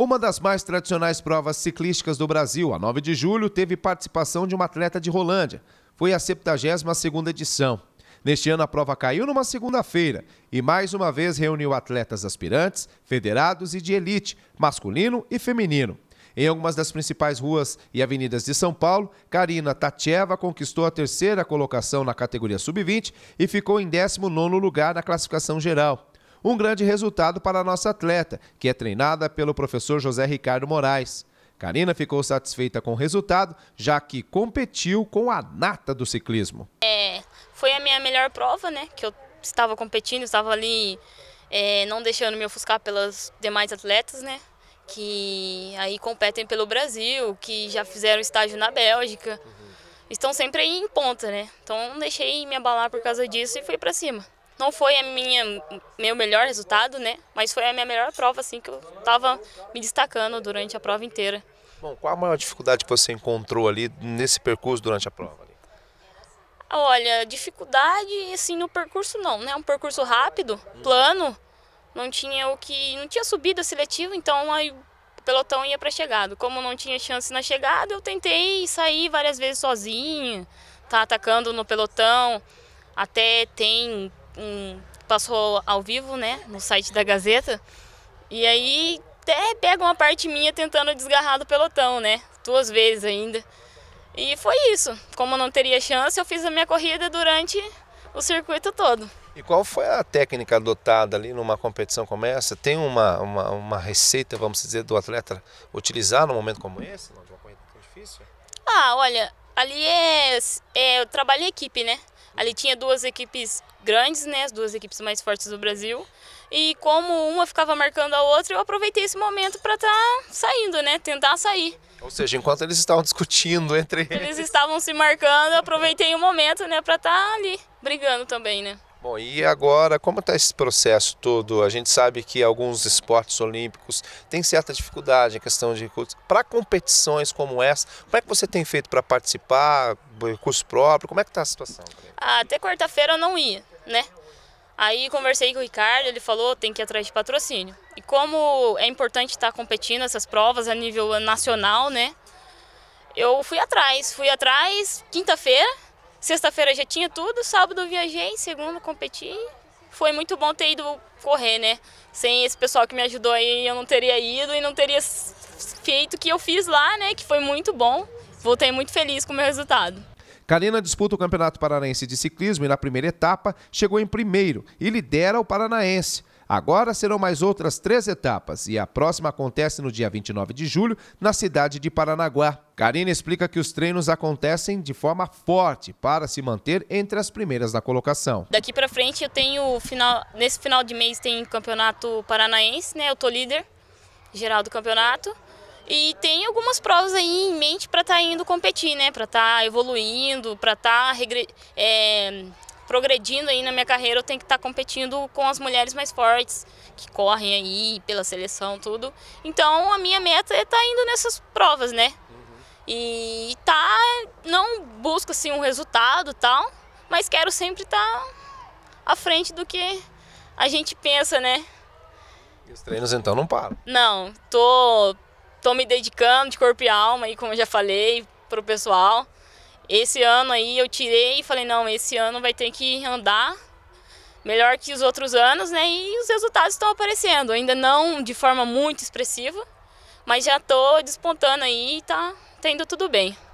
Uma das mais tradicionais provas ciclísticas do Brasil, a 9 de julho, teve participação de uma atleta de Rolândia. Foi a 72ª edição. Neste ano, a prova caiu numa segunda-feira e mais uma vez reuniu atletas aspirantes, federados e de elite, masculino e feminino. Em algumas das principais ruas e avenidas de São Paulo, Karina Tatieva conquistou a terceira colocação na categoria sub-20 e ficou em 19º lugar na classificação geral. Um grande resultado para a nossa atleta, que é treinada pelo professor José Ricardo Moraes. Karina ficou satisfeita com o resultado, já que competiu com a nata do ciclismo. É, foi a minha melhor prova, né? Que eu estava competindo, estava ali é, não deixando me ofuscar pelas demais atletas, né? Que aí competem pelo Brasil, que já fizeram estágio na Bélgica. Uhum. Estão sempre aí em ponta, né? Então não deixei me abalar por causa disso e fui para cima. Não foi a minha meu melhor resultado, né? Mas foi a minha melhor prova assim que eu estava me destacando durante a prova inteira. Bom, qual a maior dificuldade que você encontrou ali nesse percurso durante a prova? Olha, dificuldade assim no percurso não, né? Um percurso rápido, uhum. plano, não tinha o que, não tinha subida seletiva, então aí o pelotão ia para chegada. Como não tinha chance na chegada, eu tentei sair várias vezes sozinha, tá atacando no pelotão. Até tem um, passou ao vivo, né, no site da Gazeta. E aí até pega uma parte minha tentando desgarrar do pelotão, né? Duas vezes ainda. E foi isso. Como não teria chance, eu fiz a minha corrida durante o circuito todo. E qual foi a técnica adotada ali numa competição como essa? Tem uma, uma, uma receita, vamos dizer, do atleta utilizar num momento como esse? corrida tão difícil? Ah, olha, Ali é, é trabalho em equipe, né? Ali tinha duas equipes grandes, né? As duas equipes mais fortes do Brasil. E como uma ficava marcando a outra, eu aproveitei esse momento para estar tá saindo, né? Tentar sair. Ou seja, enquanto eles estavam discutindo entre eles. Eles estavam se marcando, eu aproveitei o momento, né? Para estar tá ali brigando também, né? Bom, e agora, como está esse processo todo? A gente sabe que alguns esportes olímpicos têm certa dificuldade em questão de recursos. Para competições como essa, como é que você tem feito para participar? Recurso próprio? Como é que está a situação? Ah, até quarta-feira eu não ia, né? Aí conversei com o Ricardo, ele falou tem que ir atrás de patrocínio. E como é importante estar tá competindo essas provas a nível nacional, né? Eu fui atrás, fui atrás quinta-feira, Sexta-feira já tinha tudo, sábado viajei, segundo competi. Foi muito bom ter ido correr, né? Sem esse pessoal que me ajudou aí, eu não teria ido e não teria feito o que eu fiz lá, né? Que foi muito bom. Voltei muito feliz com o meu resultado. Karina disputa o Campeonato Paranaense de Ciclismo e na primeira etapa chegou em primeiro e lidera o Paranaense. Agora serão mais outras três etapas e a próxima acontece no dia 29 de julho, na cidade de Paranaguá. Karina explica que os treinos acontecem de forma forte para se manter entre as primeiras da colocação. Daqui para frente eu tenho final, nesse final de mês tem campeonato paranaense, né? Eu tô líder geral do campeonato. E tem algumas provas aí em mente para estar tá indo competir, né? Para estar tá evoluindo, para estar tá regre... é progredindo aí na minha carreira, eu tenho que estar tá competindo com as mulheres mais fortes, que correm aí pela seleção, tudo. Então a minha meta é estar tá indo nessas provas, né? Uhum. E tá, não busco assim um resultado tal, mas quero sempre estar tá à frente do que a gente pensa, né? E os treinos então não param? Não, tô, tô me dedicando de corpo e alma aí, como eu já falei, pro pessoal. Esse ano aí eu tirei e falei, não, esse ano vai ter que andar melhor que os outros anos, né? E os resultados estão aparecendo. Ainda não de forma muito expressiva, mas já estou despontando aí e tá, tendo tudo bem.